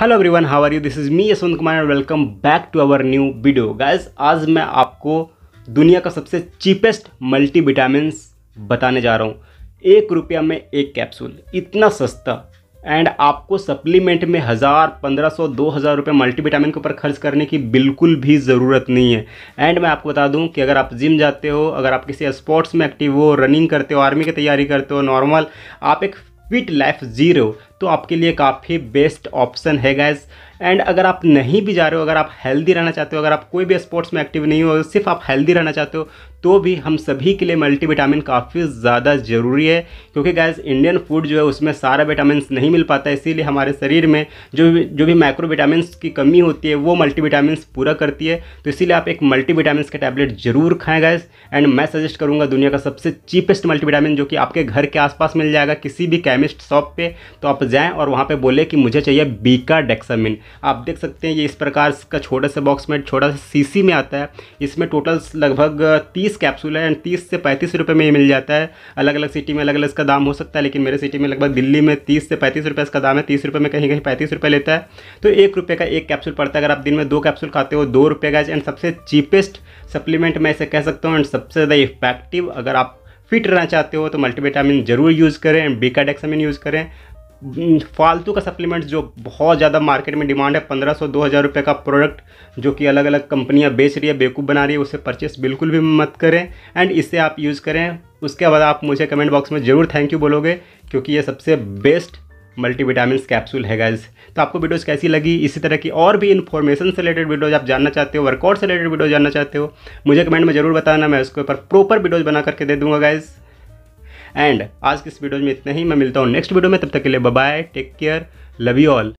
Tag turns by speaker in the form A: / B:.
A: hello everyone how are you this is me Yashwant Kumar and welcome back to our new video guys आज मैं आपको दुनिया का सबसे चीपेस्ट मल्टी विटामिन बताने जा रहा हूँ एक रुपया में एक कैप्सूल इतना सस्ता एंड आपको सप्लीमेंट में हज़ार पंद्रह सौ दो हज़ार रुपये मल्टी विटामिन के ऊपर खर्च करने की बिल्कुल भी ज़रूरत नहीं है एंड मैं आपको बता दूं कि अगर आप जिम जाते हो अगर आप किसी स्पोर्ट्स में एक्टिव हो रनिंग करते हो आर्मी की तैयारी करते हो नॉर्मल आप एक विट लाइफ ज़ीरो तो आपके लिए काफ़ी बेस्ट ऑप्शन है गैस एंड अगर आप नहीं भी जा रहे हो अगर आप हेल्दी रहना चाहते हो अगर आप कोई भी स्पोर्ट्स में एक्टिव नहीं हो सिर्फ आप हेल्दी रहना चाहते हो तो भी हम सभी के लिए मल्टीविटामिन काफ़ी ज़्यादा ज़रूरी है क्योंकि गैस इंडियन फूड जो है उसमें सारा विटामिन नहीं मिल पाता है इसीलिए हमारे शरीर में जो भी जो भी माइक्रो विटामिन की कमी होती है वो मल्टीविटामिन पूरा करती है तो इसीलिए आप एक मल्टीविटामिन का टैबलेट ज़रूर खाएँ गैस एंड मैं सजेस्ट करूँगा दुनिया का सबसे चीपेस्ट मल्टीविटामिन जो कि आपके घर के आसपास मिल जाएगा किसी भी केमिस्ट शॉप पर तो आप जाएँ और वहाँ पर बोले कि मुझे चाहिए बीका डेक्सामिन आप देख सकते हैं ये इस प्रकार का छोटा सा बॉक्स में छोटा सा सीसी में आता है इसमें टोटल लगभग तीस कैप्सूल है एंड तीस से पैंतीस रुपये में ये मिल जाता है अलग अलग सिटी में अलग अलग इसका दाम हो सकता है लेकिन मेरे सिटी में लगभग दिल्ली में तीस से पैंतीस रुपये इसका दाम है तीस रुपये में कहीं कहीं पैंतीस रुपये लेता है तो एक रुपये का एक कैप्सूल पड़ता है अगर आप दिन में दो कैप्सूल खाते हो दो रुपये का एंड सबसे चीपेस्ट सप्लीमेंट मैं इसे कह सकता हूँ एंड सबसे ज़्यादा इफेक्टिव अगर आप फिट रहना चाहते हो तो मल्टीविटामिन जरूर यूज़ करें एंड डेक्सामिन यूज़ करें फालतू का सप्लीमेंट्स जो बहुत ज़्यादा मार्केट में डिमांड है पंद्रह सौ दो हज़ार रुपये का प्रोडक्ट जो कि अलग अलग कंपनियां बेच रही है बेवकूफ़ बना रही है उसे परचेस बिल्कुल भी मत करें एंड इसे आप यूज़ करें उसके बाद आप मुझे कमेंट बॉक्स में ज़रूर थैंक यू बोलोगे क्योंकि ये सबसे बेस्ट मल्टीविटामिन कैप्सूल है गाइज तो आपको वीडियोज़ कैसी लगी इसी तरह की और भी इन्फॉर्मेशन से रिलेटेड वीडियोज़ आप जानना चाहते हो वर्कआउट से रिलेटेड वीडियो जानना चाहते हो मुझे कमेंट में ज़रूर बताना मैं उसके ऊपर प्रॉपर वीडियोज़ बना करके दे दूँगा गाइज़ एंड आज की इस वीडियो में इतना ही मैं मिलता हूँ नेक्स्ट वीडियो में तब तक के लिए bye take care love you all